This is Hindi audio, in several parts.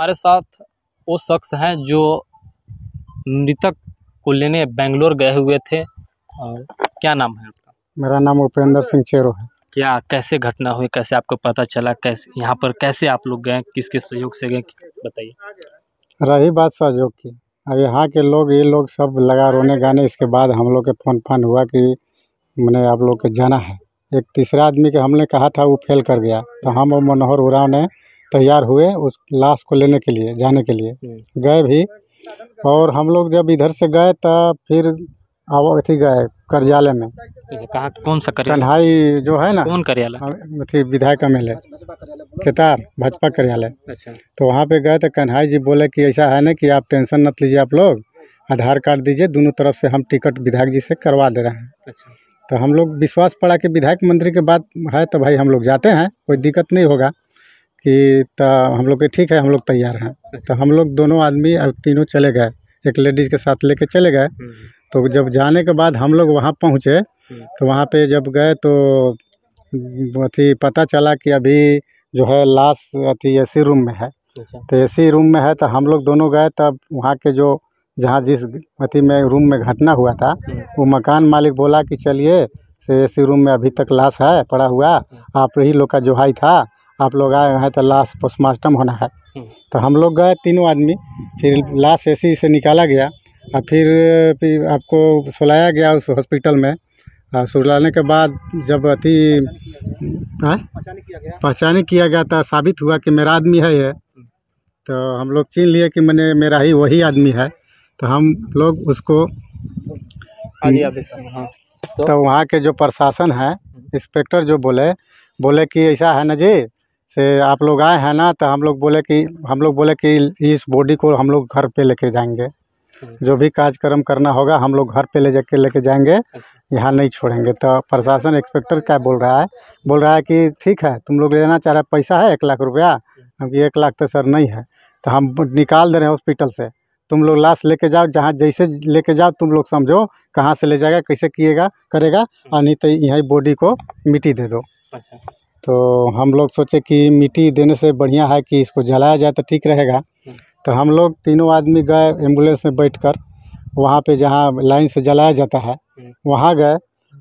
हमारे साथ वो शख्स हैं जो मृतक को लेने बेंगलोर गए हुए थे और क्या नाम है आपका मेरा नाम उपेंद्र सिंह चेरो है क्या कैसे घटना हुई कैसे आपको पता चला कैसे यहाँ पर कैसे आप लोग गए किसके सहयोग से गए बताइए रही बात सहयोग की अब यहाँ के लोग ये लोग सब लगा रोने गाने इसके बाद हम लोग के फोन फान हुआ कि मैंने आप लोग के जाना है एक तीसरा आदमी के हमने कहा था वो फेल कर गया तो हम और मनोहर उराव ने तैयार हुए उस लाश को लेने के लिए जाने के लिए हम्म। गए भी और हम लोग जब इधर से गए तो फिर अथी गए कार्यालय में अच्छा, कहा कौन सा कन्हाई जो है ना कौन कार्यालय अथी हाँ, विधायक ए केतार भाजपा कार्यालय अच्छा तो वहाँ पे गए तो कन्हाई जी बोले कि ऐसा है ना कि आप टेंशन मत लीजिए आप लोग आधार कार्ड दीजिए दोनों तरफ से हम टिकट विधायक जी से करवा दे रहे हैं अच्छा तो हम लोग विश्वास पड़ा कि विधायक मंत्री के बात है तो भाई हम लोग जाते हैं कोई दिक्कत नहीं होगा कि तो हम लोग के ठीक है हम लोग तैयार हैं तो हम लोग दोनों आदमी अब तीनों चले गए एक लेडीज़ के साथ लेके चले गए हम्म। तो जब जाने के बाद हम लोग वहाँ पहुँचे हम्म। तो वहाँ पे जब गए तो अथी पता चला कि अभी जो है लाश अथी ए रूम में है अच्छा। तो ए रूम में है तो हम लोग दोनों गए तब वहाँ के जो जहाँ जिस अथी में रूम में घटना हुआ था हम्म। वो मकान मालिक बोला कि चलिए से ए रूम में अभी तक लाश है पड़ा हुआ आप ही लोग का जोहाई था आप लोग आए हैं तो लाश पोस्टमार्टम होना है हम्म। तो हम लोग गए तीनों आदमी फिर लाश ए से निकाला गया और फिर, आपको सुलाया गया उस हॉस्पिटल में सुलाने के बाद जब अति हाँ? पहचाने किया गया था तो साबित हुआ कि मेरा आदमी है ये तो हम लोग चीन लिए कि मैंने मेरा ही वही आदमी है तो हम लोग उसको हाँ। तो, तो वहाँ के जो प्रशासन है हम्म। इंस्पेक्टर जो बोले बोले कि ऐसा है ना जी से आप लोग आए हैं ना तो हम लोग बोले कि हम्म। हम लोग बोले कि इस बॉडी को हम लोग घर पे लेके जाएंगे हम्म। जो भी कार्यक्रम करना होगा हम लोग घर पे ले जाके लेके जाएंगे अच्छा। यहाँ नहीं छोड़ेंगे तो प्रशासन इंस्पेक्टर क्या बोल रहा है बोल रहा है कि ठीक है तुम लोग लेना चाह रहे पैसा है एक लाख रुपया हम एक लाख तो सर नहीं है तो हम निकाल दे रहे हैं हॉस्पिटल से तुम लोग लाश लेके जाओ जहाँ जैसे लेके जाओ तुम लोग समझो कहाँ से ले जाएगा कैसे किएगा करेगा हम्म। और नहीं तो यहीं बॉडी को मिट्टी दे दो अच्छा तो हम लोग सोचे कि मिट्टी देने से बढ़िया है कि इसको जलाया जाए तो ठीक रहेगा हम्म। तो हम लोग तीनों आदमी गए एम्बुलेंस में बैठ कर वहाँ पर जहाँ लाइन से जलाया जाता है हम्म। वहाँ गए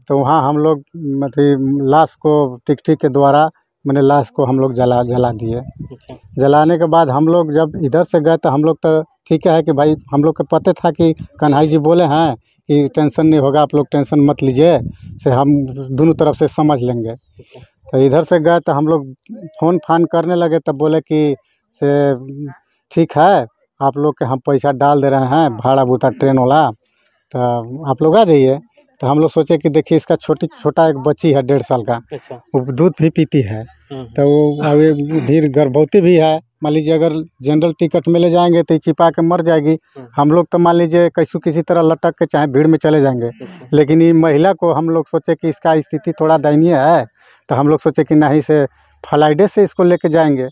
तो वहाँ हम लोग मतलब लाश को टिक के द्वारा मैंने लाश को हम लोग जला जला दिए अच्छा। जलाने के बाद हम लोग जब इधर से गए तो हम लोग तो ठीक है कि भाई हम लोग को पता था कि कन्हई जी बोले हैं कि टेंशन नहीं होगा आप लोग टेंशन मत लीजिए से हम दोनों तरफ से समझ लेंगे अच्छा। तो इधर से गए तो हम लोग फ़ोन फान करने लगे तब बोले कि से ठीक है आप लोग के हम पैसा डाल दे रहे हैं भाड़ा भूता ट्रेन वाला तो आप लोग आ जाइए तो हम लोग सोचे कि देखिए इसका छोटी छोटा एक बच्ची है डेढ़ साल का अच्छा। वो दूध भी पीती है हम्म। तो वो अभी भी गर्भवती भी है मान लीजिए अगर जनरल टिकट में ले जाएंगे तो छिपा के मर जाएगी हाँ। हम लोग तो मान लीजिए कैसे किसी तरह लटक के चाहे भीड़ में चले जाएंगे लेकिन ये महिला को हम लोग सोचे कि इसका स्थिति थोड़ा दयनीय है तो हम लोग सोचे कि नहीं से फ्लाइटे से इसको लेके जाएंगे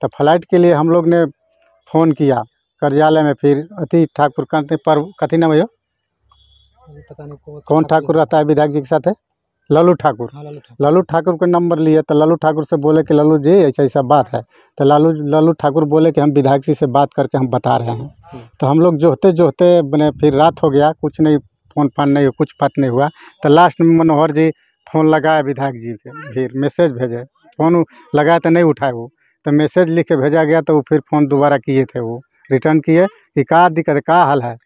तो फ्लाइट के लिए हम लोग ने फ़ोन किया कार्यालय में फिर अति ठाकुर पर कथी नाम है कौन ठाकुर रहता है विधायक जी के साथ है हाँ, लालू ठाकुर लालू ठाकुर का नंबर लिए तो लालू ठाकुर से बोले कि लालू जी ऐसा ऐसा बात है तो लालू लालू ठाकुर बोले कि हम विधायक जी से बात करके हम बता रहे हैं हाँ। तो हम लोग जोहते जोहते मैंने फिर रात हो गया कुछ नहीं फ़ोन फान नहीं कुछ बात नहीं हुआ तो लास्ट में मनोहर जी फ़ोन लगाए विधायक जी के फिर मैसेज भेजे फ़ोन लगाए तो नहीं उठाए वो तो मैसेज लिख के भेजा गया तो वो फिर फ़ोन दोबारा किए थे वो रिटर्न किए कि का दिक्कत का हाल है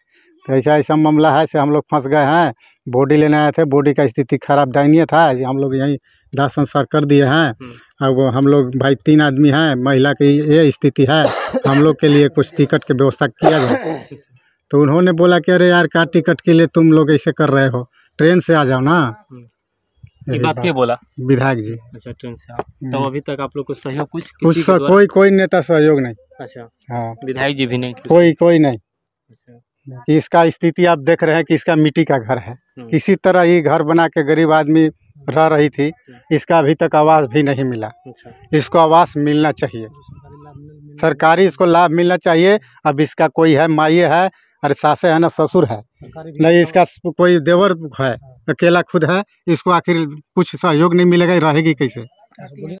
तो ऐसा ऐसा मामला है से हम लोग फंस गए हैं बॉडी लेने आए थे बॉडी का स्थिति खराब दयनीय था हम लोग यहीं दाह संस्कार कर दिए हैं हम्म। अब हम लोग भाई तीन आदमी हैं महिला की ये स्थिति है हम लोग के लिए कुछ टिकट की व्यवस्था किया जाए तो उन्होंने बोला कि अरे यार क्या टिकट के लिए तुम लोग ऐसे कर रहे हो ट्रेन से आ जाओ ना हम्म। ये बात क्या बोला विधायक जी अच्छा ट्रेन से तो हम्म। अभी तक आप लोग को सहयोग कुछ कुछ कोई कोई नेता सहयोग नहीं अच्छा हाँ विधायक जी भी नहीं कोई कोई नहीं अच्छा कि इसका स्थिति आप देख रहे हैं कि इसका मिट्टी का घर है इसी हम्म। तरह ये घर बना के गरीब आदमी रह रही थी इसका अभी तक आवास भी नहीं मिला अच्छा। इसको आवास मिलना चाहिए सरकारी इसको लाभ मिलना चाहिए अब इसका कोई है माइए है अरे सासे है ना ससुर है नहीं इसका कोई देवर है अकेला खुद है इसको आखिर कुछ सहयोग नहीं मिलेगा रहेगी कैसे अच्छा,